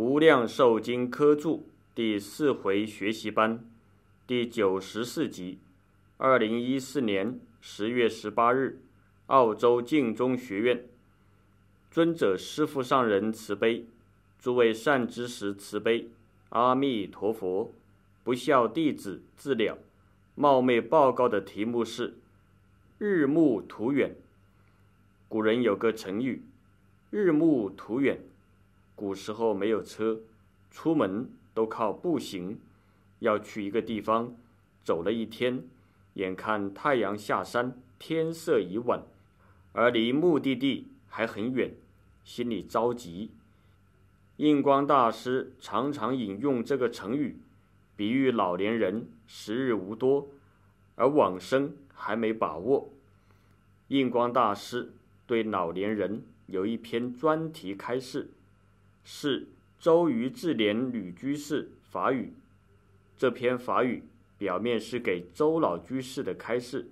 无量寿经科注第四回学习班，第九十四集，二零一四年十月十八日，澳洲净宗学院，尊者师父上人慈悲，诸位善知识慈悲，阿弥陀佛，不孝弟子自了，冒昧报告的题目是，日暮途远，古人有个成语，日暮途远。古时候没有车，出门都靠步行。要去一个地方，走了一天，眼看太阳下山，天色已晚，而离目的地还很远，心里着急。印光大师常常引用这个成语，比喻老年人时日无多，而往生还没把握。印光大师对老年人有一篇专题开示。是周瑜自怜旅居士法语，这篇法语表面是给周老居士的开示，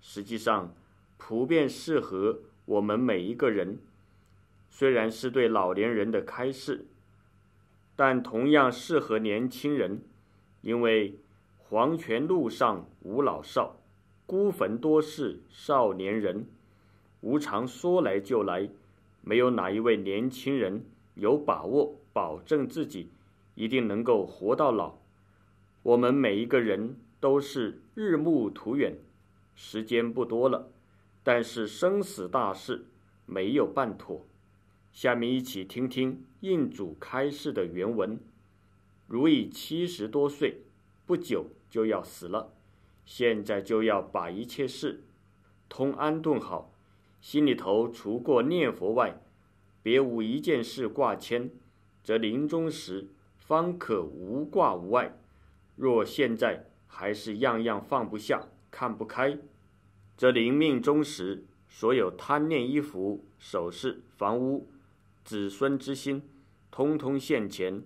实际上普遍适合我们每一个人。虽然是对老年人的开示，但同样适合年轻人，因为黄泉路上无老少，孤坟多是少年人。无常说来就来，没有哪一位年轻人。有把握保证自己一定能够活到老。我们每一个人都是日暮途远，时间不多了。但是生死大事没有办妥。下面一起听听印主开示的原文：如已七十多岁，不久就要死了，现在就要把一切事通安顿好，心里头除过念佛外。别无一件事挂牵，则临终时方可无挂无碍。若现在还是样样放不下、看不开，则临命终时，所有贪恋衣服、首饰、房屋、子孙之心，通通现前，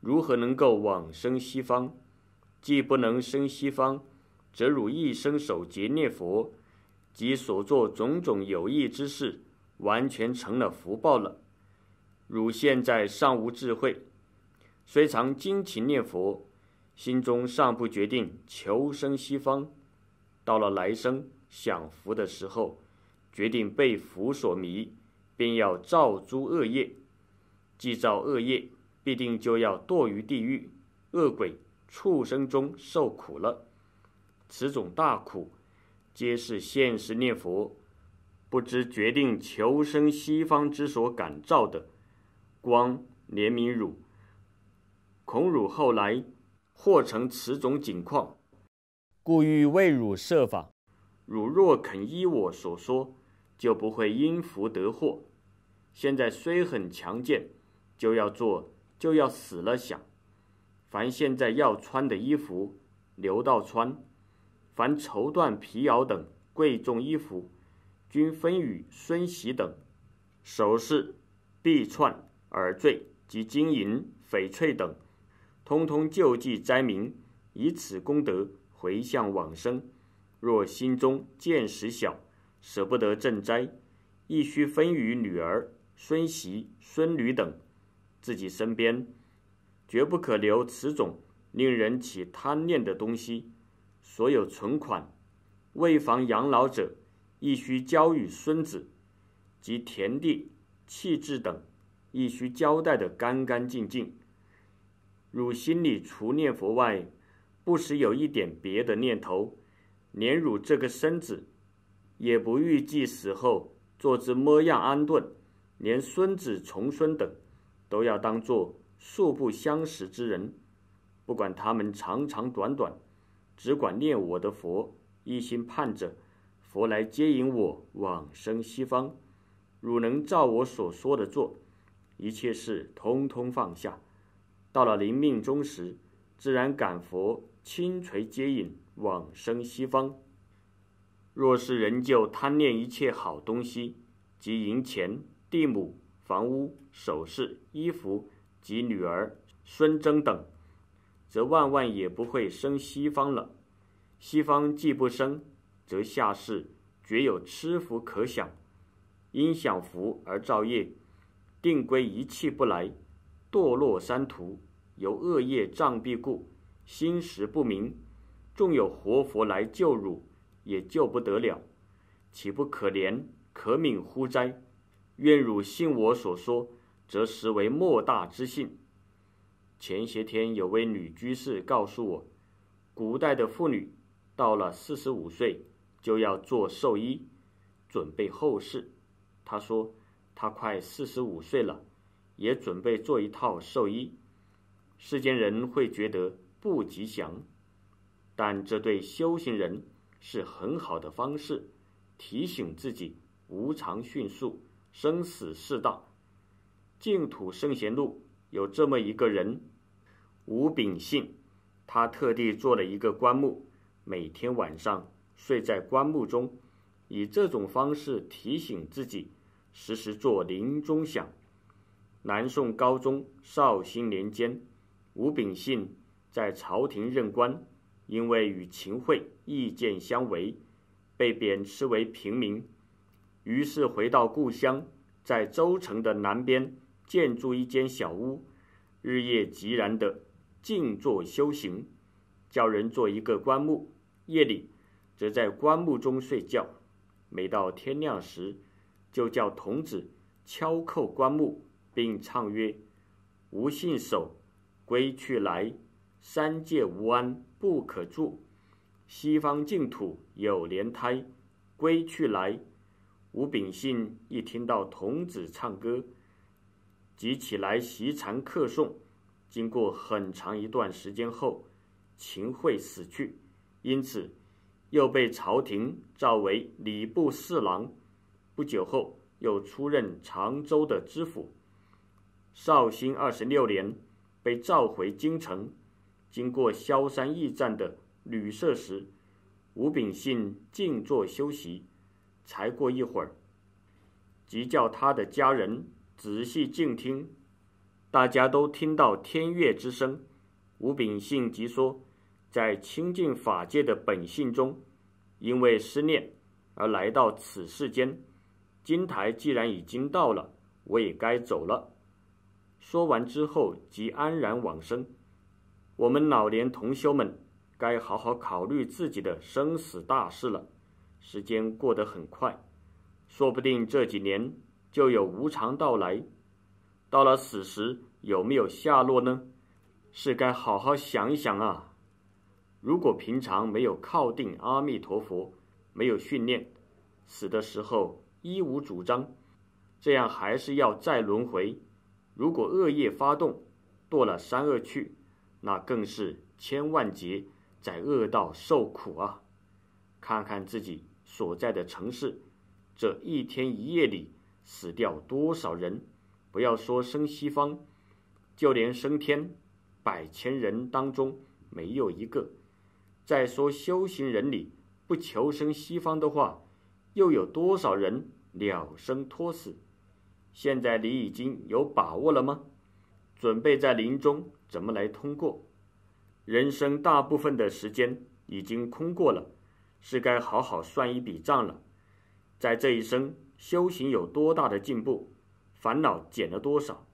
如何能够往生西方？既不能生西方，则汝一生守节念佛，及所做种种有益之事。完全成了福报了。汝现在尚无智慧，虽常精勤念佛，心中尚不决定求生西方。到了来生享福的时候，决定被福所迷，便要造诸恶业。既造恶业，必定就要堕于地狱、恶鬼、畜生中受苦了。此种大苦，皆是现世念佛。不知决定求生西方之所感召的光怜悯汝，孔汝后来或成此种景况，故欲为汝设法。汝若肯依我所说，就不会因福得祸。现在虽很强健，就要做就要死了想。凡现在要穿的衣服留到穿，凡绸缎皮袄等贵重衣服。均分与孙媳等，首饰、臂串、耳坠及金银、翡翠等，通通救济灾民，以此功德回向往生。若心中见识小，舍不得赈灾，亦须分与女儿、孙媳、孙女等，自己身边绝不可留此种令人起贪念的东西。所有存款，为防养老者。亦须教与孙子及田地、器质等，亦须交代的干干净净。汝心里除念佛外，不时有一点别的念头，连汝这个身子，也不预计死后做之么样安顿，连孙子、重孙等，都要当做素不相识之人，不管他们长长短短，只管念我的佛，一心盼着。佛来接引我往生西方，汝能照我所说的做，一切事通通放下，到了临命终时，自然感佛轻垂接引往生西方。若是仍旧贪恋一切好东西，及银钱、地亩、房屋、首饰、衣服及女儿、孙曾等，则万万也不会生西方了。西方既不生。则下世绝有吃福可享，因享福而造业，定归一气不来，堕落三途，由恶业障必故，心识不明，纵有活佛来救汝，也救不得了，岂不可怜可悯乎哉？愿汝信我所说，则实为莫大之幸。前些天有位女居士告诉我，古代的妇女到了四十五岁。就要做寿衣，准备后事。他说，他快四十五岁了，也准备做一套寿衣。世间人会觉得不吉祥，但这对修行人是很好的方式，提醒自己无常迅速，生死世道。净土圣贤录有这么一个人，吴秉性，他特地做了一个棺木，每天晚上。睡在棺木中，以这种方式提醒自己，时时做临终想。南宋高宗绍兴年间，吴秉信在朝廷任官，因为与秦桧意见相违，被贬斥为平民，于是回到故乡，在州城的南边建筑一间小屋，日夜极然地静坐修行，叫人做一个棺木，夜里。则在棺木中睡觉，每到天亮时，就叫童子敲叩棺木，并唱曰：“吾信守，归去来，三界无安不可住，西方净土有莲胎，归去来。”吴秉信一听到童子唱歌，即起来习禅客诵。经过很长一段时间后，秦桧死去，因此。又被朝廷召为礼部侍郎，不久后又出任常州的知府。绍兴二十六年，被召回京城，经过萧山驿站的旅舍时，吴秉信静坐休息，才过一会儿，即叫他的家人仔细静听，大家都听到天乐之声，吴秉信即说。在清净法界的本性中，因为思念而来到此世间。金台既然已经到了，我也该走了。说完之后，即安然往生。我们老年同修们，该好好考虑自己的生死大事了。时间过得很快，说不定这几年就有无常到来。到了死时，有没有下落呢？是该好好想一想啊。如果平常没有靠定阿弥陀佛，没有训练，死的时候一无主张，这样还是要再轮回。如果恶业发动，堕了三恶趣，那更是千万劫在恶道受苦啊！看看自己所在的城市，这一天一夜里死掉多少人？不要说生西方，就连升天，百千人当中没有一个。再说修行人里不求生西方的话，又有多少人了生脱死？现在你已经有把握了吗？准备在临终怎么来通过？人生大部分的时间已经空过了，是该好好算一笔账了。在这一生修行有多大的进步？烦恼减了多少？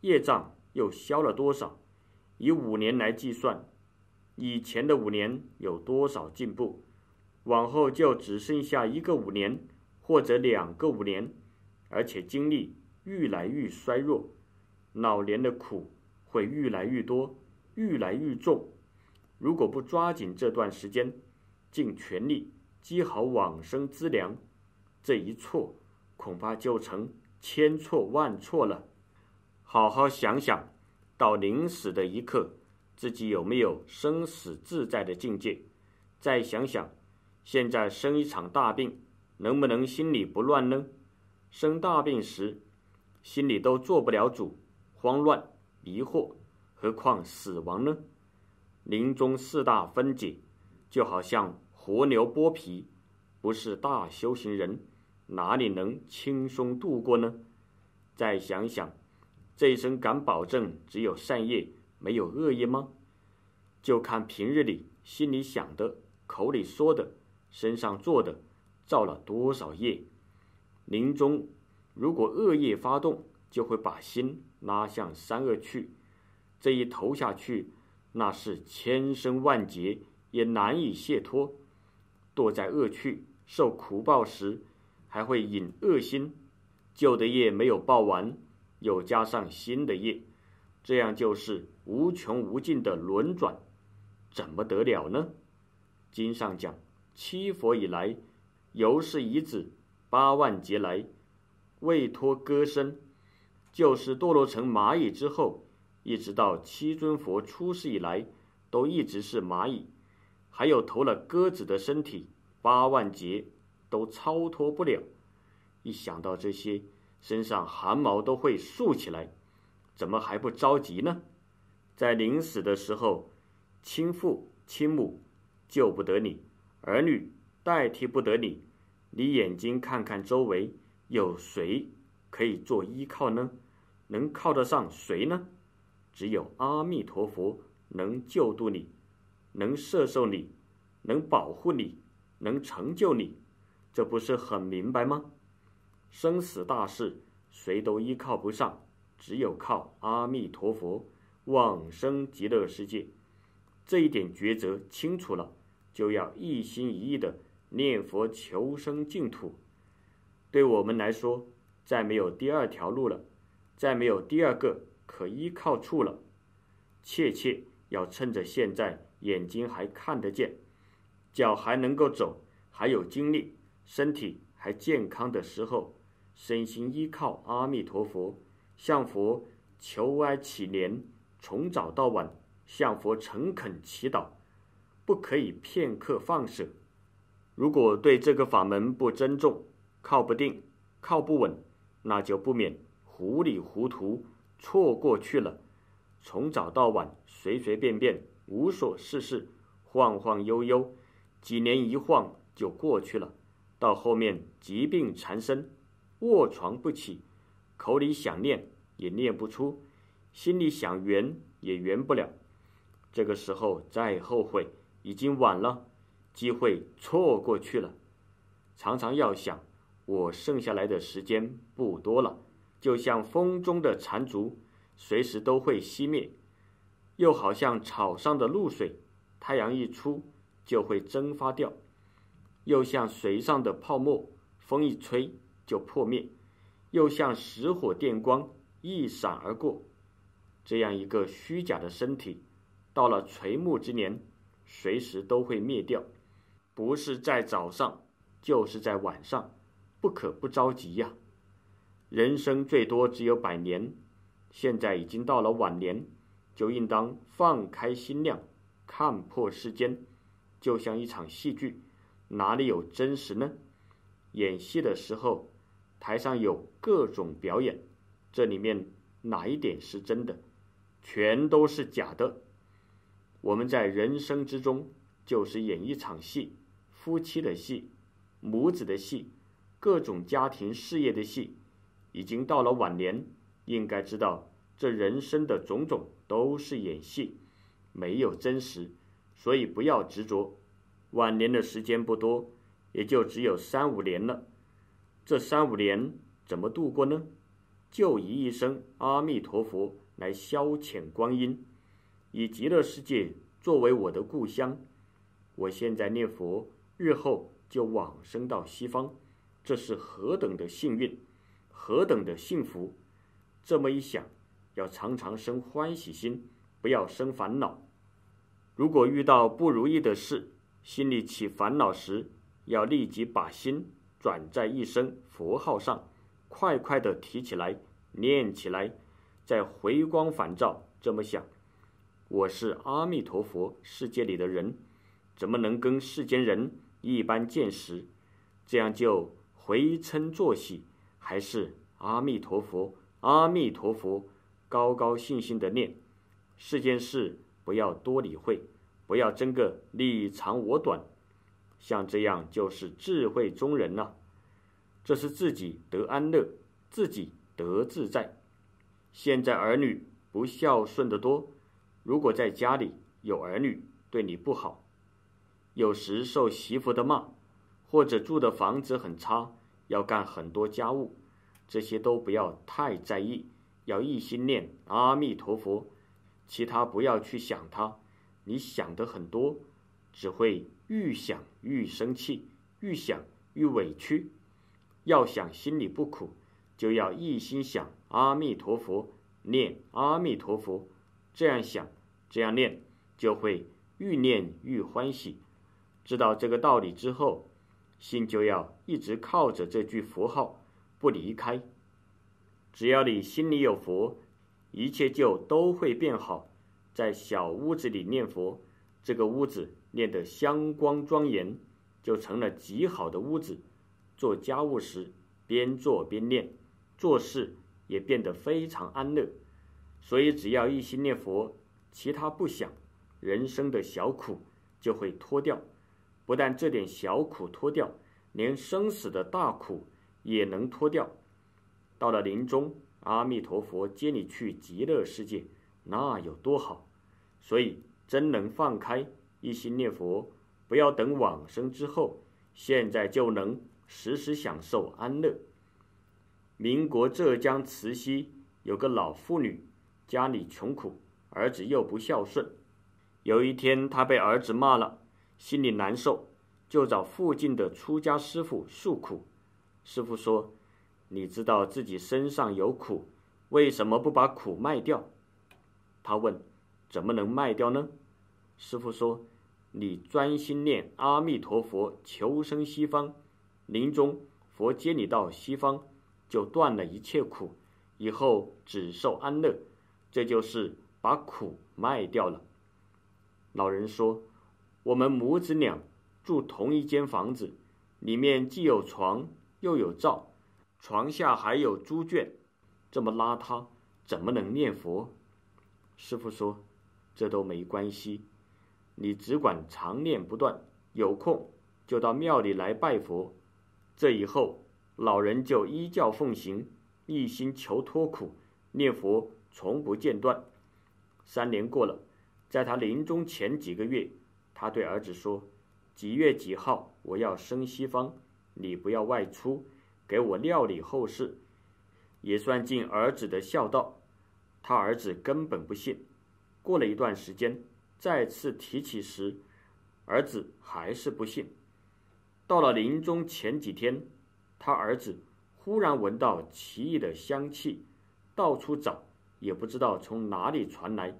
业障又消了多少？以五年来计算。以前的五年有多少进步？往后就只剩下一个五年，或者两个五年，而且精力愈来愈衰弱，老年的苦会愈来愈多，愈来愈重。如果不抓紧这段时间，尽全力积好往生资粮，这一错恐怕就成千错万错了。好好想想，到临死的一刻。自己有没有生死自在的境界？再想想，现在生一场大病，能不能心里不乱呢？生大病时，心里都做不了主，慌乱迷惑，何况死亡呢？临终四大分解，就好像活牛剥皮，不是大修行人，哪里能轻松度过呢？再想想，这一生敢保证只有善业。没有恶业吗？就看平日里心里想的、口里说的、身上做的，造了多少业。临终如果恶业发动，就会把心拉向三恶去。这一投下去，那是千生万劫也难以解脱。堕在恶趣受苦报时，还会引恶心，旧的业没有报完，又加上新的业。这样就是无穷无尽的轮转，怎么得了呢？经上讲，七佛以来，由是以子八万劫来，未脱歌身，就是堕落成蚂蚁之后，一直到七尊佛出世以来，都一直是蚂蚁。还有投了鸽子的身体，八万劫都超脱不了。一想到这些，身上汗毛都会竖起来。怎么还不着急呢？在临死的时候，亲父亲母救不得你，儿女代替不得你，你眼睛看看周围，有谁可以做依靠呢？能靠得上谁呢？只有阿弥陀佛能救度你，能摄受你，能保护你，能成就你，这不是很明白吗？生死大事，谁都依靠不上。只有靠阿弥陀佛往生极乐世界，这一点抉择清楚了，就要一心一意的念佛求生净土。对我们来说，再没有第二条路了，再没有第二个可依靠处了。切切要趁着现在眼睛还看得见，脚还能够走，还有精力，身体还健康的时候，身心依靠阿弥陀佛。向佛求哀祈怜，从早到晚向佛诚恳祈祷，不可以片刻放舍。如果对这个法门不尊重，靠不定，靠不稳，那就不免糊里糊涂错过去了。从早到晚随随便便无所事事，晃晃悠悠，几年一晃就过去了。到后面疾病缠身，卧床不起。口里想念也念不出，心里想圆也圆不了。这个时候再后悔已经晚了，机会错过去了。常常要想，我剩下来的时间不多了，就像风中的残烛，随时都会熄灭；又好像草上的露水，太阳一出就会蒸发掉；又像水上的泡沫，风一吹就破灭。又像石火电光一闪而过，这样一个虚假的身体，到了垂暮之年，随时都会灭掉，不是在早上，就是在晚上，不可不着急呀。人生最多只有百年，现在已经到了晚年，就应当放开心量，看破世间，就像一场戏剧，哪里有真实呢？演戏的时候。台上有各种表演，这里面哪一点是真的？全都是假的。我们在人生之中就是演一场戏，夫妻的戏，母子的戏，各种家庭事业的戏。已经到了晚年，应该知道这人生的种种都是演戏，没有真实，所以不要执着。晚年的时间不多，也就只有三五年了。这三五年怎么度过呢？就以一声“阿弥陀佛”来消遣光阴，以极乐世界作为我的故乡。我现在念佛，日后就往生到西方，这是何等的幸运，何等的幸福！这么一想，要常常生欢喜心，不要生烦恼。如果遇到不如意的事，心里起烦恼时，要立即把心。转在一声佛号上，快快地提起来，念起来，再回光返照，这么想：我是阿弥陀佛世界里的人，怎么能跟世间人一般见识？这样就回嗔作喜，还是阿弥陀佛，阿弥陀佛，高高兴兴地念，世间事不要多理会，不要争个你长我短。像这样就是智慧中人了，这是自己得安乐，自己得自在。现在儿女不孝顺的多，如果在家里有儿女对你不好，有时受媳妇的骂，或者住的房子很差，要干很多家务，这些都不要太在意，要一心念阿弥陀佛，其他不要去想它。你想的很多，只会。愈想愈生气，愈想愈委屈。要想心里不苦，就要一心想阿弥陀佛，念阿弥陀佛，这样想，这样念，就会愈念愈欢喜。知道这个道理之后，心就要一直靠着这句佛号不离开。只要你心里有佛，一切就都会变好。在小屋子里念佛，这个屋子。练得香光庄严，就成了极好的屋子。做家务时边做边念，做事也变得非常安乐。所以只要一心念佛，其他不想，人生的小苦就会脱掉。不但这点小苦脱掉，连生死的大苦也能脱掉。到了临终，阿弥陀佛接你去极乐世界，那有多好！所以真能放开。一心念佛，不要等往生之后，现在就能时时享受安乐。民国浙江慈溪有个老妇女，家里穷苦，儿子又不孝顺。有一天，她被儿子骂了，心里难受，就找附近的出家师傅诉苦。师傅说：“你知道自己身上有苦，为什么不把苦卖掉？”他问：“怎么能卖掉呢？”师傅说。你专心念阿弥陀佛，求生西方，临终佛接你到西方，就断了一切苦，以后只受安乐，这就是把苦卖掉了。老人说：“我们母子俩住同一间房子，里面既有床又有灶，床下还有猪圈，这么邋遢怎么能念佛？”师傅说：“这都没关系。”你只管常念不断，有空就到庙里来拜佛。这以后，老人就依教奉行，一心求脱苦，念佛从不间断。三年过了，在他临终前几个月，他对儿子说：“几月几号我要生西方，你不要外出，给我料理后事，也算尽儿子的孝道。”他儿子根本不信。过了一段时间。再次提起时，儿子还是不信。到了临终前几天，他儿子忽然闻到奇异的香气，到处找，也不知道从哪里传来，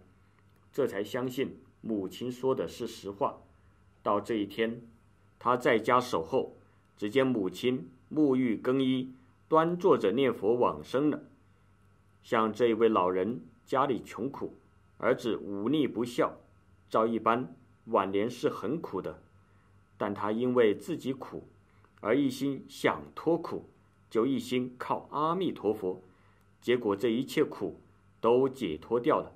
这才相信母亲说的是实话。到这一天，他在家守候，只见母亲沐浴更衣，端坐着念佛往生了。像这一位老人，家里穷苦，儿子忤逆不孝。照一般晚年是很苦的，但他因为自己苦，而一心想脱苦，就一心靠阿弥陀佛，结果这一切苦都解脱掉了。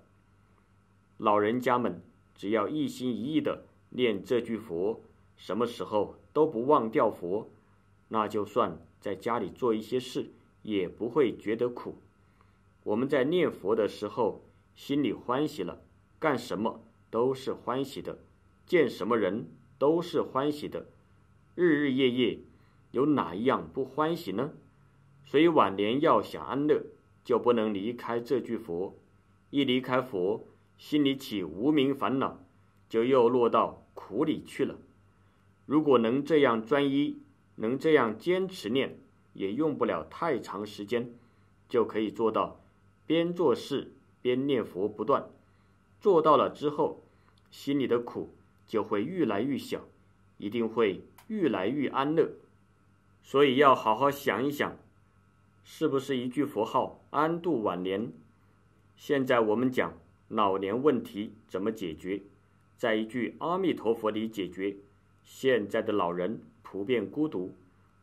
老人家们只要一心一意的念这句佛，什么时候都不忘掉佛，那就算在家里做一些事也不会觉得苦。我们在念佛的时候心里欢喜了，干什么？都是欢喜的，见什么人都是欢喜的，日日夜夜有哪一样不欢喜呢？所以晚年要想安乐，就不能离开这句佛。一离开佛，心里起无名烦恼，就又落到苦里去了。如果能这样专一，能这样坚持念，也用不了太长时间，就可以做到边做事边念佛不断。做到了之后，心里的苦就会愈来愈小，一定会愈来愈安乐。所以要好好想一想，是不是一句佛号安度晚年？现在我们讲老年问题怎么解决，在一句阿弥陀佛里解决。现在的老人普遍孤独，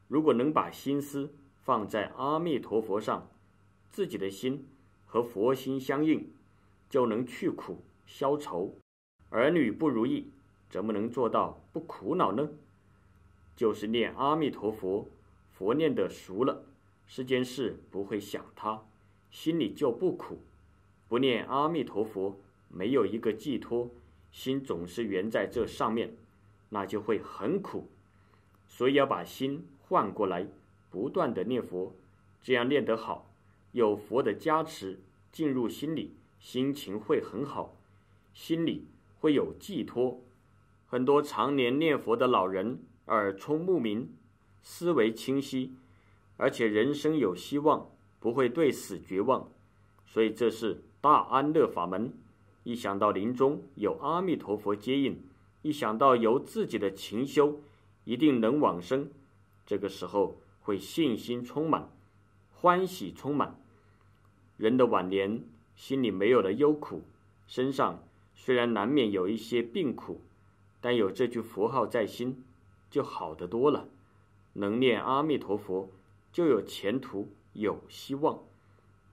如果能把心思放在阿弥陀佛上，自己的心和佛心相应，就能去苦。消愁，儿女不如意，怎么能做到不苦恼呢？就是念阿弥陀佛，佛念得熟了，世间事不会想他，心里就不苦。不念阿弥陀佛，没有一个寄托，心总是圆在这上面，那就会很苦。所以要把心换过来，不断的念佛，这样念得好，有佛的加持进入心里，心情会很好。心里会有寄托，很多常年念佛的老人耳聪目明，思维清晰，而且人生有希望，不会对死绝望，所以这是大安乐法门。一想到临终有阿弥陀佛接应，一想到由自己的勤修一定能往生，这个时候会信心充满，欢喜充满，人的晚年心里没有了忧苦，身上。虽然难免有一些病苦，但有这句佛号在心，就好得多了。能念阿弥陀佛，就有前途，有希望。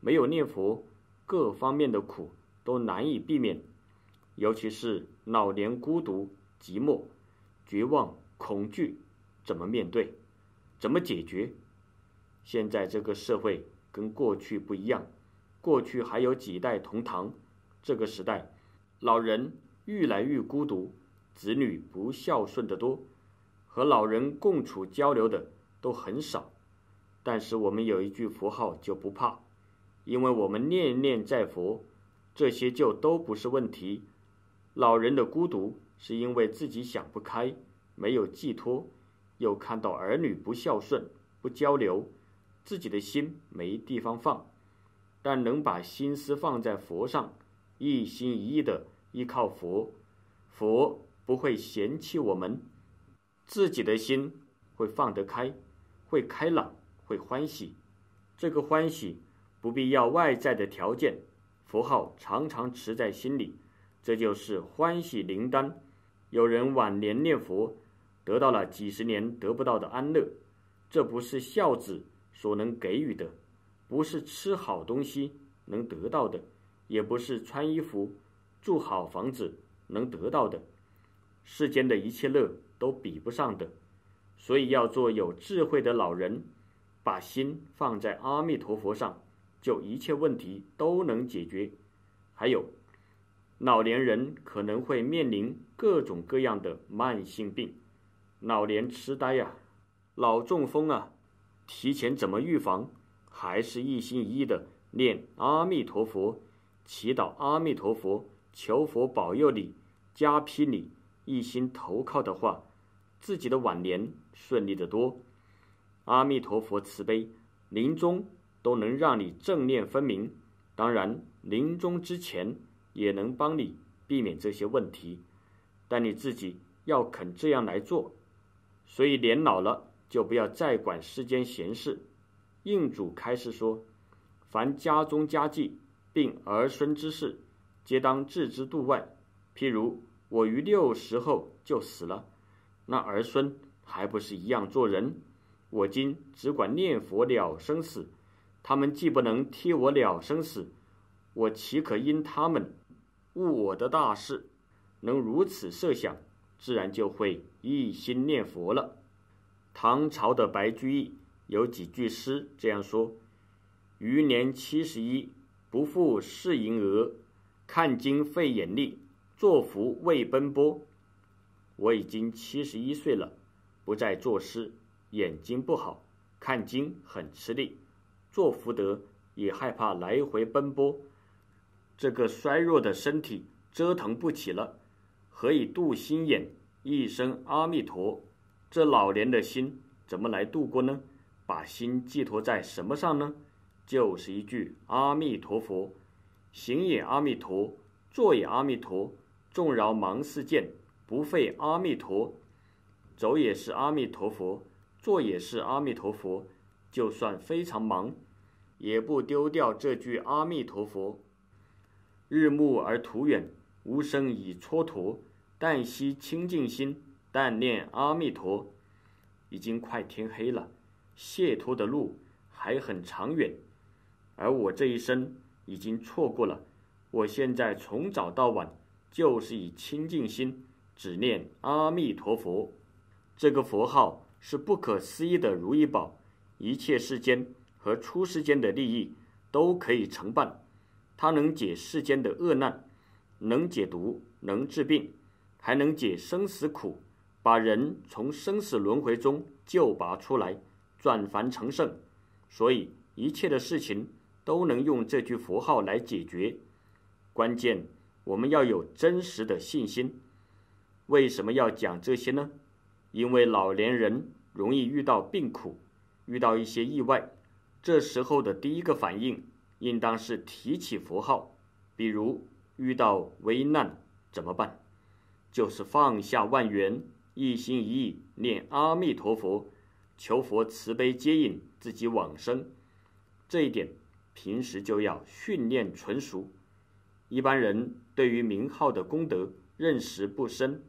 没有念佛，各方面的苦都难以避免，尤其是老年孤独、寂寞、绝望、恐惧，怎么面对，怎么解决？现在这个社会跟过去不一样，过去还有几代同堂，这个时代。老人愈来愈孤独，子女不孝顺的多，和老人共处交流的都很少。但是我们有一句符号就不怕，因为我们念念在佛，这些就都不是问题。老人的孤独是因为自己想不开，没有寄托，又看到儿女不孝顺、不交流，自己的心没地方放。但能把心思放在佛上。一心一意的依靠佛，佛不会嫌弃我们，自己的心会放得开，会开朗，会欢喜。这个欢喜不必要外在的条件，佛号常常持在心里，这就是欢喜灵丹。有人晚年念佛，得到了几十年得不到的安乐，这不是孝子所能给予的，不是吃好东西能得到的。也不是穿衣服、住好房子能得到的，世间的一切乐都比不上的，所以要做有智慧的老人，把心放在阿弥陀佛上，就一切问题都能解决。还有，老年人可能会面临各种各样的慢性病，老年痴呆呀、脑中风啊，提前怎么预防？还是一心一意的念阿弥陀佛。祈祷阿弥陀佛，求佛保佑你，加批你，一心投靠的话，自己的晚年顺利得多。阿弥陀佛慈悲，临终都能让你正念分明，当然临终之前也能帮你避免这些问题。但你自己要肯这样来做，所以年老了就不要再管世间闲事。印主开示说：“凡家中家计。”并儿孙之事，皆当置之度外。譬如我于六十后就死了，那儿孙还不是一样做人？我今只管念佛了生死，他们既不能替我了生死，我岂可因他们误我的大事？能如此设想，自然就会一心念佛了。唐朝的白居易有几句诗这样说：“余年七十一。”不负是盈额，看经费眼力，做福为奔波。我已经七十一岁了，不再作诗，眼睛不好，看经很吃力，做福德也害怕来回奔波。这个衰弱的身体折腾不起了，何以度心眼？一声阿弥陀，这老年的心怎么来度过呢？把心寄托在什么上呢？就是一句阿弥陀佛，行也阿弥陀，坐也阿弥陀，纵饶忙事见不废阿弥陀，走也是阿弥陀佛，坐也是阿弥陀佛，就算非常忙，也不丢掉这句阿弥陀佛。日暮而途远，吾生已蹉跎，但惜清净心，但念阿弥陀。已经快天黑了，谢脱的路还很长远。而我这一生已经错过了。我现在从早到晚就是以清净心，只念阿弥陀佛。这个佛号是不可思议的如意宝，一切世间和出世间的利益都可以承办。它能解世间的恶难，能解毒，能治病，还能解生死苦，把人从生死轮回中救拔出来，转凡成圣。所以一切的事情。都能用这句佛号来解决。关键我们要有真实的信心。为什么要讲这些呢？因为老年人容易遇到病苦，遇到一些意外，这时候的第一个反应应当是提起佛号。比如遇到危难怎么办？就是放下万缘，一心一意念阿弥陀佛，求佛慈悲接引自己往生。这一点。平时就要训练纯熟。一般人对于名号的功德认识不深，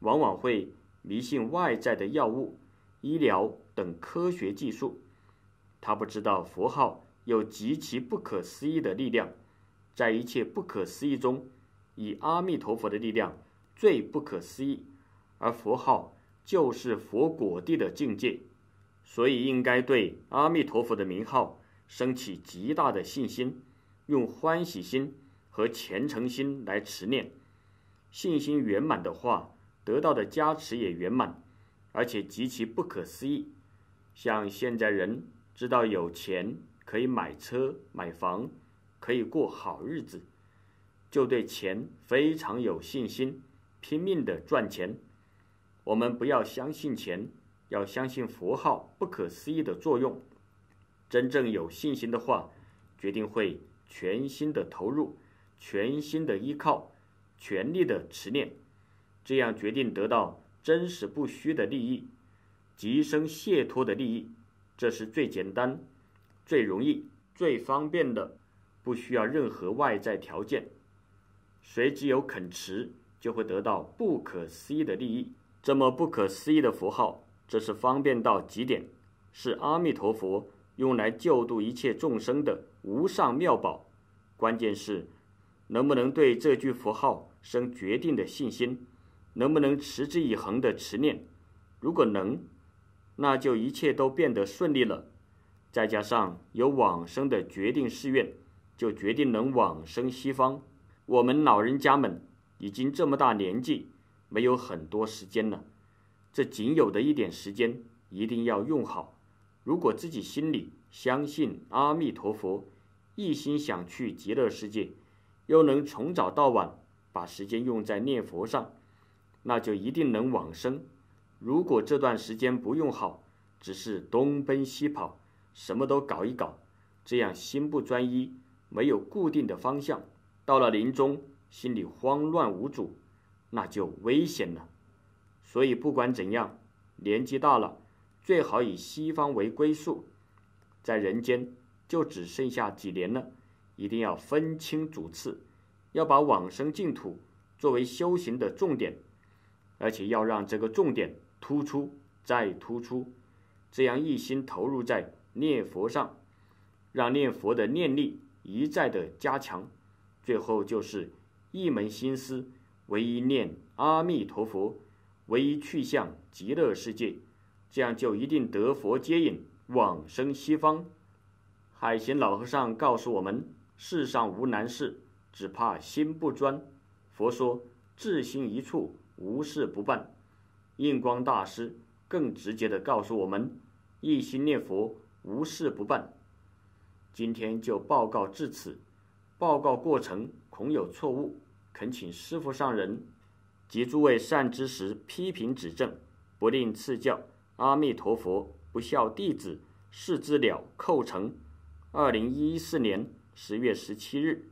往往会迷信外在的药物、医疗等科学技术。他不知道佛号有极其不可思议的力量，在一切不可思议中，以阿弥陀佛的力量最不可思议。而佛号就是佛果地的境界，所以应该对阿弥陀佛的名号。升起极大的信心，用欢喜心和虔诚心来持念。信心圆满的话，得到的加持也圆满，而且极其不可思议。像现在人知道有钱可以买车买房，可以过好日子，就对钱非常有信心，拼命的赚钱。我们不要相信钱，要相信佛号不可思议的作用。真正有信心的话，决定会全心的投入，全心的依靠，全力的持念，这样决定得到真实不虚的利益，极生解脱的利益。这是最简单、最容易、最方便的，不需要任何外在条件。谁只有肯持，就会得到不可思议的利益。这么不可思议的符号，这是方便到极点，是阿弥陀佛。用来救度一切众生的无上妙宝，关键是能不能对这句符号生决定的信心，能不能持之以恒的持念。如果能，那就一切都变得顺利了。再加上有往生的决定誓愿，就决定能往生西方。我们老人家们已经这么大年纪，没有很多时间了，这仅有的一点时间一定要用好。如果自己心里相信阿弥陀佛，一心想去极乐世界，又能从早到晚把时间用在念佛上，那就一定能往生。如果这段时间不用好，只是东奔西跑，什么都搞一搞，这样心不专一，没有固定的方向，到了临终心里慌乱无主，那就危险了。所以不管怎样，年纪大了。最好以西方为归宿，在人间就只剩下几年了，一定要分清主次，要把往生净土作为修行的重点，而且要让这个重点突出再突出，这样一心投入在念佛上，让念佛的念力一再的加强，最后就是一门心思，唯一念阿弥陀佛，唯一去向极乐世界。这样就一定得佛接引往生西方。海贤老和尚告诉我们：世上无难事，只怕心不专。佛说：至心一处，无事不办。印光大师更直接地告诉我们：一心念佛，无事不办。今天就报告至此，报告过程恐有错误，恳请师父上人及诸位善知识批评指正，不吝赐教。阿弥陀佛，不孝弟子四之了叩成。二零一四年十月十七日。